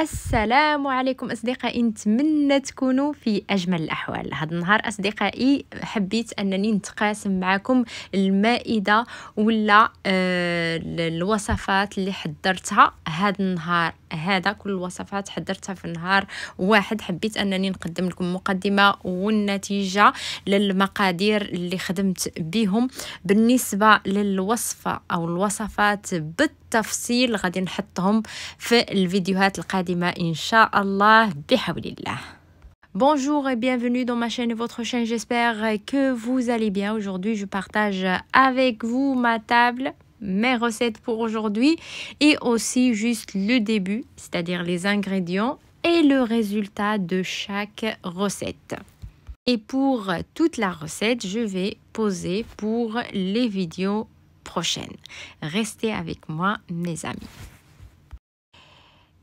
السلام عليكم اصدقائي نتمنى تكونوا في اجمل الاحوال هذا النهار اصدقائي حبيت انني نتقاسم معكم المائده ولا آه الوصفات اللي حضرتها هذا النهار هذا كل الوصفات حضرتها في نهار واحد حبيت انني نقدم لكم مقدمه والنتيجه للمقادير اللي خدمت بهم بالنسبه للوصفه او الوصفات بالطبع Bonjour et bienvenue dans ma chaîne et votre chaîne. J'espère que vous allez bien. Aujourd'hui, je partage avec vous ma table mes recettes pour aujourd'hui et aussi juste le début, c'est-à-dire les ingrédients et le résultat de chaque recette. Et pour toute la recette, je vais poser pour les vidéos prochaine. Restez avec moi, mes amis.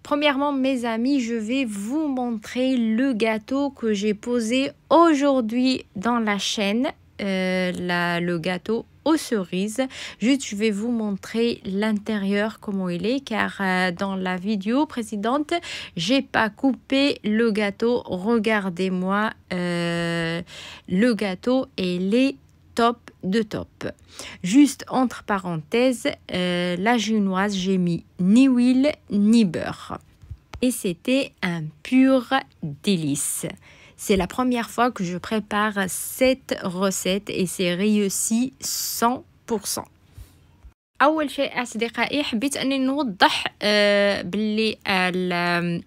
Premièrement, mes amis, je vais vous montrer le gâteau que j'ai posé aujourd'hui dans la chaîne, euh, le gâteau aux cerises. Juste, je vais vous montrer l'intérieur, comment il est, car euh, dans la vidéo précédente, j'ai pas coupé le gâteau. Regardez-moi euh, le gâteau et les top de top. Juste entre parenthèses, euh, la génoise, j'ai mis ni huile ni beurre. Et c'était un pur délice. C'est la première fois que je prépare cette recette et c'est réussi 100%. اول شيء اصدقائي حبيت اني نوضح أه باللي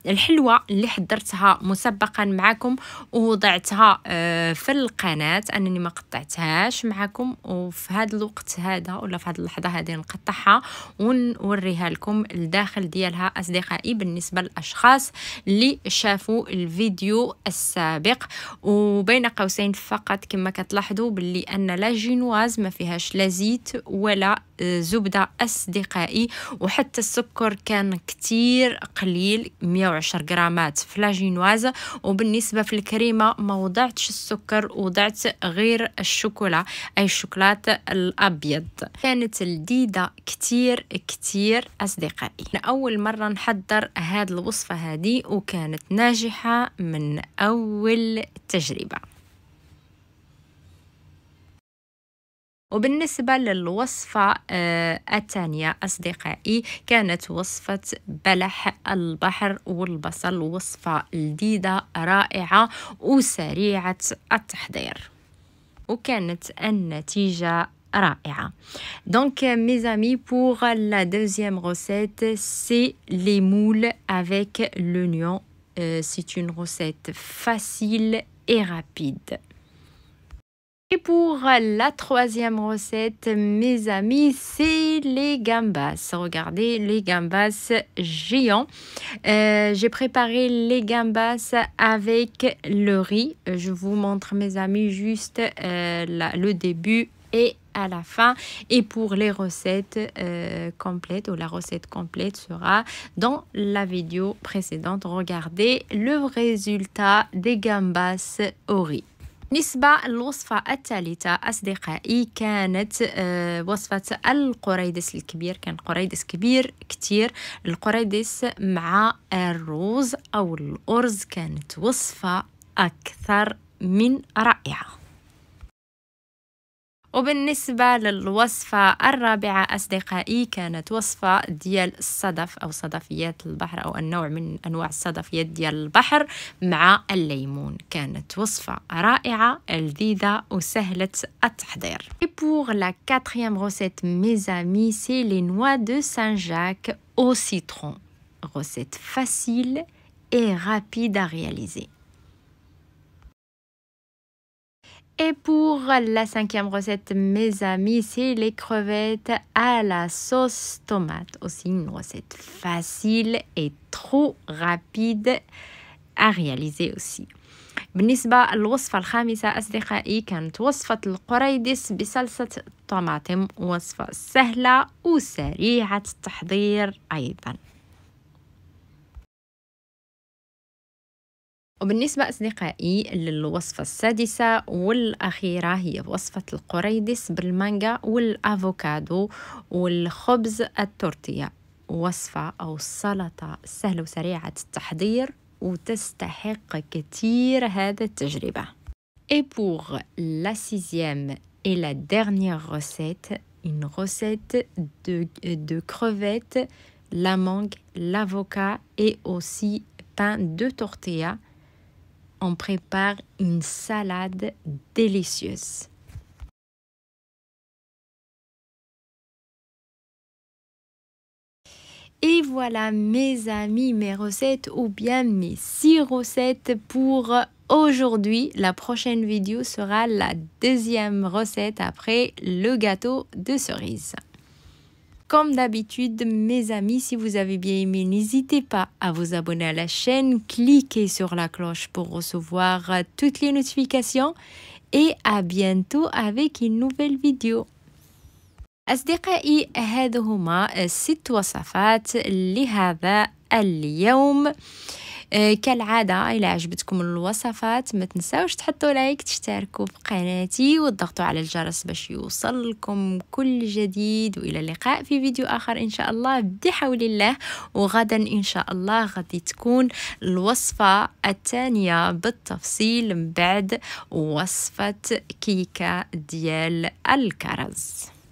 الحلوه اللي حضرتها مسبقا معكم ووضعتها أه في القناه انني ما قطعتهاش معكم وفي هذا الوقت هذا ولا في هذه اللحظه هذه نقطعها ونوريها لكم الداخل ديالها اصدقائي بالنسبه للاشخاص اللي شافوا الفيديو السابق وبين قوسين فقط كما كتلاحظوا باللي ان لا جينواز ما فيهاش لا زيت ولا آه، زبده زبدة أصدقائي وحتى السكر كان كتير قليل 110 غرامات في لاجينواز وبالنسبة في الكريمة ما وضعتش السكر وضعت غير الشوكولا أي الشوكولات الأبيض كانت لذيذة كتير كتير أصدقائي أول مرة نحضر هاد الوصفة هذه وكانت ناجحة من أول تجربة وبالنسبة للوصفة آه، الثانية أصدقائي كانت وصفة بلح البحر والبصل وصفة لذيذة رائعة وسريعة التحضير وكانت النتيجة رائعة دونك ميزامي amis pour la deuxième recette c'est les moules avec سي euh, c'est une recette et rapide Et pour la troisième recette, mes amis, c'est les gambas. Regardez les gambas géants. Euh, j'ai préparé les gambas avec le riz. Je vous montre, mes amis, juste euh, le début et à la fin. Et pour les recettes euh, complètes, ou la recette complète sera dans la vidéo précédente. Regardez le résultat des gambas au riz. بالنسبة للوصفة الثالثة أصدقائي كانت آه، وصفة القريدس الكبير كان قريدس كبير كتير القريدس مع الروز أو الأرز كانت وصفة أكثر من رائعة وبالنسبة للوصفة الرابعة أصدقائي كانت وصفة ديال الصدف أو صدفيات البحر أو النوع من أنواع الصدفيات ديال البحر مع الليمون كانت وصفة رائعة لذيذة وسهلة التحضير pour la quatrième recette mes amis c'est les noix de Saint-Jacques au citron recette facile et rapide à réaliser Et pour la cinquième recette, mes amis, c'est les crevettes à la sauce tomate. Aussi une recette facile et trop rapide à réaliser aussi. بالنسبة للوصفة الخامسة أصدقائي كانت وصفة القريدس بصلصة طماطم وصفة سهلة وسريعة التحضير أيضاً وبالنسبة أصدقائي للوصفة السادسة والأخيرة هي وصفة القريدس بالمانجا والأفوكادو والخبز التورتية وصفة أو سلطة سهلة وسريعة التحضير وتستحق كثير هذا التجربة Et pour la sixième et la dernière recette, une recette de, de crevettes, la mangue, l'avocat et aussi pain de tortilla on prépare une salade délicieuse. Et voilà mes amis, mes recettes ou bien mes six recettes pour aujourd'hui. La prochaine vidéo sera la deuxième recette après le gâteau de cerise. Comme d'habitude, mes amis, si vous avez bien aimé, n'hésitez pas à vous abonner à la chaîne, cliquez sur la cloche pour recevoir euh, toutes les notifications et à bientôt avec une nouvelle vidéo. هما وصفات آه، كالعادة إلا عجبتكم الوصفات ما تنساوش تحطوا لايك تشتركوا في قناتي وتضغطوا على الجرس باش يوصلكم كل جديد وإلى اللقاء في فيديو آخر إن شاء الله بحول الله وغدا إن شاء الله غادي تكون الوصفة الثانية بالتفصيل من بعد وصفة كيكة ديال الكرز